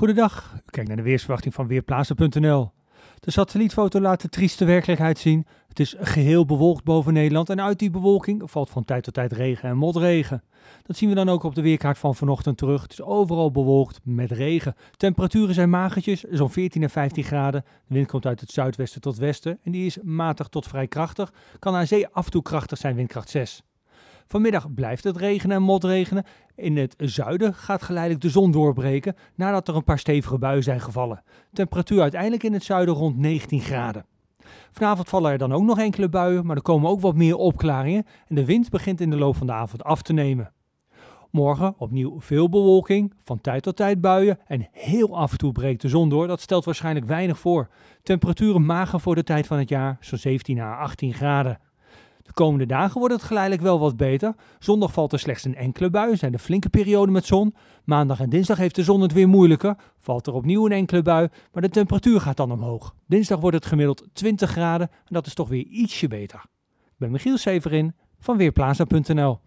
Goedendag, Kijk naar de weersverwachting van Weerplaatsen.nl. De satellietfoto laat de trieste werkelijkheid zien. Het is geheel bewolkt boven Nederland en uit die bewolking valt van tijd tot tijd regen en motregen. Dat zien we dan ook op de weerkaart van vanochtend terug. Het is overal bewolkt met regen. Temperaturen zijn magertjes, zo'n 14 en 15 graden. De wind komt uit het zuidwesten tot westen en die is matig tot vrij krachtig. Kan aan zee af en toe krachtig zijn, windkracht 6. Vanmiddag blijft het regenen en motregenen. In het zuiden gaat geleidelijk de zon doorbreken nadat er een paar stevige buien zijn gevallen. Temperatuur uiteindelijk in het zuiden rond 19 graden. Vanavond vallen er dan ook nog enkele buien, maar er komen ook wat meer opklaringen en de wind begint in de loop van de avond af te nemen. Morgen opnieuw veel bewolking, van tijd tot tijd buien en heel af en toe breekt de zon door. Dat stelt waarschijnlijk weinig voor. Temperaturen mager voor de tijd van het jaar, zo'n 17 à 18 graden. De komende dagen wordt het geleidelijk wel wat beter. Zondag valt er slechts een enkele bui, zijn er flinke perioden met zon. Maandag en dinsdag heeft de zon het weer moeilijker. Valt er opnieuw een enkele bui, maar de temperatuur gaat dan omhoog. Dinsdag wordt het gemiddeld 20 graden en dat is toch weer ietsje beter. Ik ben Michiel Severin van Weerplaza.nl